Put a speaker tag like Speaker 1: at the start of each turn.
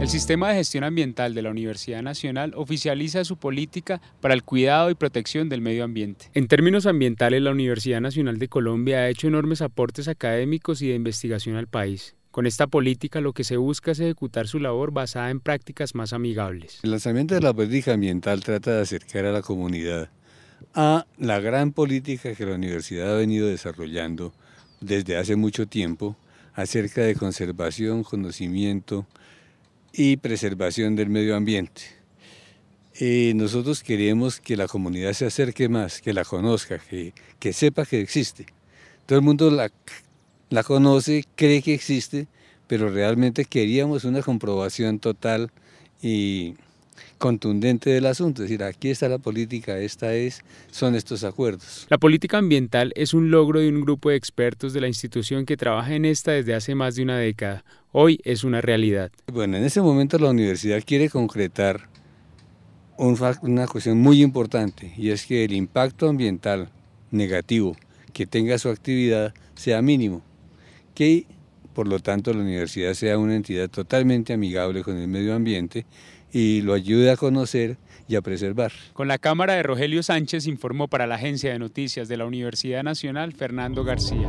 Speaker 1: El Sistema de Gestión Ambiental de la Universidad Nacional oficializa su política para el cuidado y protección del medio ambiente. En términos ambientales, la Universidad Nacional de Colombia ha hecho enormes aportes académicos y de investigación al país. Con esta política lo que se busca es ejecutar su labor basada en prácticas más amigables.
Speaker 2: El lanzamiento de la política ambiental trata de acercar a la comunidad a la gran política que la universidad ha venido desarrollando desde hace mucho tiempo acerca de conservación, conocimiento y preservación del medio ambiente. Eh, nosotros queremos que la comunidad se acerque más, que la conozca, que, sepa que existe. Todo el mundo la conoce, cree que existe, pero realmente queríamos una comprobación total y contundente del asunto, es decir, aquí está la política, esta es, son estos acuerdos. La política ambiental es un logro de un grupo de expertos de la
Speaker 1: institución que trabaja en esta desde hace más de una década. Hoy es una realidad. Bueno, en este
Speaker 2: momento la universidad quiere concretar una cuestión muy importante y es que el impacto ambiental negativo que tenga su actividad sea mínimo, que por lo tanto la universidad sea una entidad totalmente amigable con el medio ambiente y lo ayude a conocer y a preservar. Con la cámara de Rogelio
Speaker 1: Sánchez informó para la Agencia de Noticias de la Universidad Nacional Fernando García.